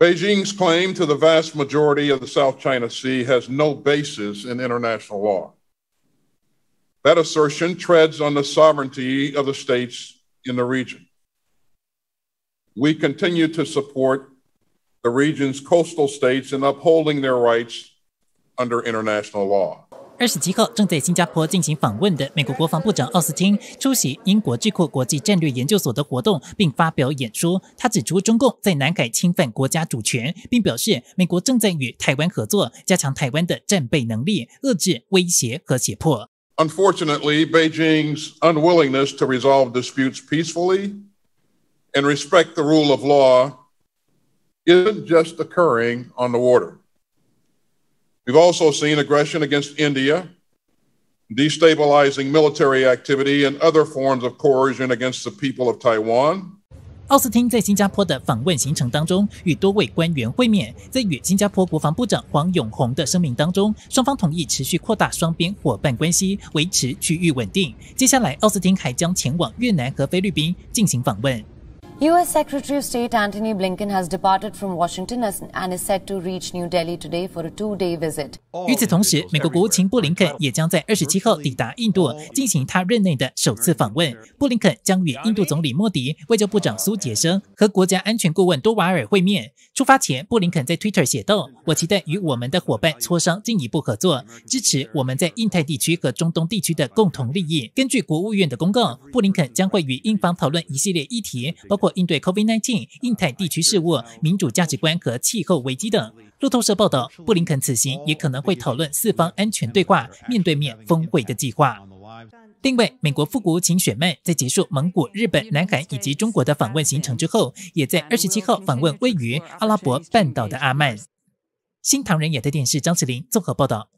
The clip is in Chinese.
Beijing's claim to the vast majority of the South China Sea has no basis in international law. That assertion treads on the sovereignty of the states in the region. We continue to support the region's coastal states in upholding their rights under international law. 二十七号正在新加坡进行访问的美国国防部长奥斯汀出席英国智库国际战略研究所的活动，并发表演说。他指出，中共在南海侵犯国家主权，并表示美国正在与台湾合作，加强台湾的战备能力，遏制威胁和胁迫。Unfortunately, Beijing's unwillingness to resolve disputes peacefully and respect the rule of law isn't just occurring on the water. We've seen also aggression against India, destabilizing military activity and other forms of coercion against the people of Taiwan。奥斯汀在新加坡的访问行程当中，与多位官员会面，在与新加坡国防部长黄永红的声明当中，双方同意持续扩大双边伙伴关系，维持区域稳定。接下来，奥斯汀还将前往越南和菲律宾进行访问。U.S. Secretary of State Antony Blinken has departed from Washington and is set to reach New Delhi today for a two-day visit。与此同时，美国国务卿布林肯也将在二十七号抵达印度，进行他任内的首次访问。布林肯将与印度总理莫迪、外交部长苏杰生和国家安全顾问多瓦尔会面。出发前，布林肯在 Twitter 写道：“我期待与我们的伙伴磋商进一步合作，支持我们在印太地区和中东地区的共同利益。”根据国务院的公告，布林肯将会与英方讨论一系列议题，包括。或应对 COVID-19、印太地区事务、民主价值观和气候危机等。路透社报道，布林肯此行也可能会讨论四方安全对话面对面峰会的计划。另外，美国副国务卿雪曼在结束蒙古、日本、南海以及中国的访问行程之后，也在二十七号访问位于阿拉伯半岛的阿曼。新唐人亚太电视张子林综合报道。